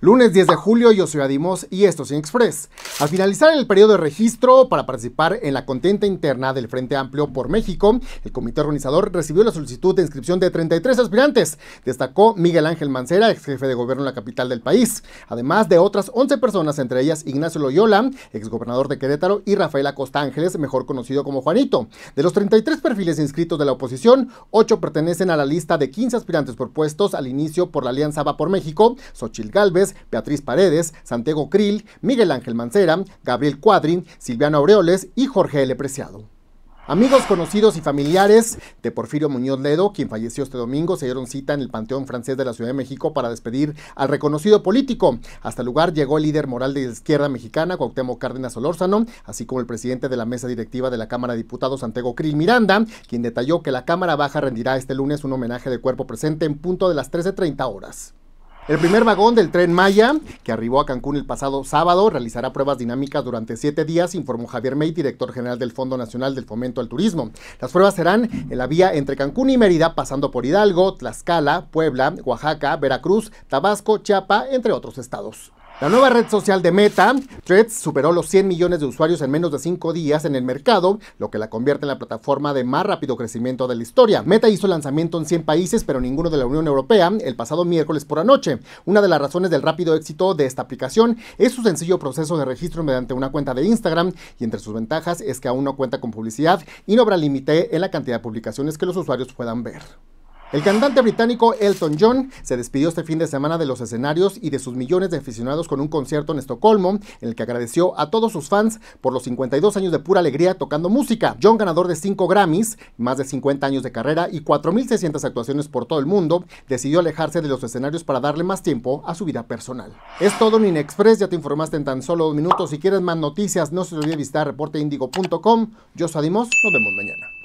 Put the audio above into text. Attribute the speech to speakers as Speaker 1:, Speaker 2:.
Speaker 1: Lunes 10 de julio, yo soy Adimos y esto es Express. Al finalizar el periodo de registro para participar en la contienda interna del Frente Amplio por México, el comité organizador recibió la solicitud de inscripción de 33 aspirantes, destacó Miguel Ángel Mancera, ex jefe de gobierno En la capital del país, además de otras 11 personas, entre ellas Ignacio Loyola, ex gobernador de Querétaro, y Rafaela Acosta mejor conocido como Juanito. De los 33 perfiles inscritos de la oposición, 8 pertenecen a la lista de 15 aspirantes propuestos al inicio por la Alianza Va por México, Xochil Gálvez, Beatriz Paredes, Santiago Krill, Miguel Ángel Mancera, Gabriel Cuadrin, Silviano Aureoles y Jorge L. Preciado. Amigos, conocidos y familiares de Porfirio Muñoz Ledo, quien falleció este domingo, se dieron cita en el Panteón Francés de la Ciudad de México para despedir al reconocido político. Hasta el lugar llegó el líder moral de la izquierda mexicana, Cuauhtémoc Cárdenas Olórzano, así como el presidente de la mesa directiva de la Cámara de Diputados, Santiago Krill Miranda, quien detalló que la Cámara Baja rendirá este lunes un homenaje de cuerpo presente en punto de las 13.30 horas. El primer vagón del tren Maya, que arribó a Cancún el pasado sábado, realizará pruebas dinámicas durante siete días, informó Javier May, director general del Fondo Nacional del Fomento al Turismo. Las pruebas serán en la vía entre Cancún y Mérida, pasando por Hidalgo, Tlaxcala, Puebla, Oaxaca, Veracruz, Tabasco, Chiapa, entre otros estados. La nueva red social de Meta, Threads, superó los 100 millones de usuarios en menos de 5 días en el mercado, lo que la convierte en la plataforma de más rápido crecimiento de la historia. Meta hizo lanzamiento en 100 países, pero ninguno de la Unión Europea, el pasado miércoles por anoche. Una de las razones del rápido éxito de esta aplicación es su sencillo proceso de registro mediante una cuenta de Instagram, y entre sus ventajas es que aún no cuenta con publicidad y no habrá límite en la cantidad de publicaciones que los usuarios puedan ver. El cantante británico Elton John se despidió este fin de semana de los escenarios y de sus millones de aficionados con un concierto en Estocolmo, en el que agradeció a todos sus fans por los 52 años de pura alegría tocando música. John, ganador de 5 Grammys, más de 50 años de carrera y 4.600 actuaciones por todo el mundo, decidió alejarse de los escenarios para darle más tiempo a su vida personal. Es todo en Inexpress, ya te informaste en tan solo dos minutos. Si quieres más noticias, no se olvide visitar reporteindigo.com. Yo soy Adimos, nos vemos mañana.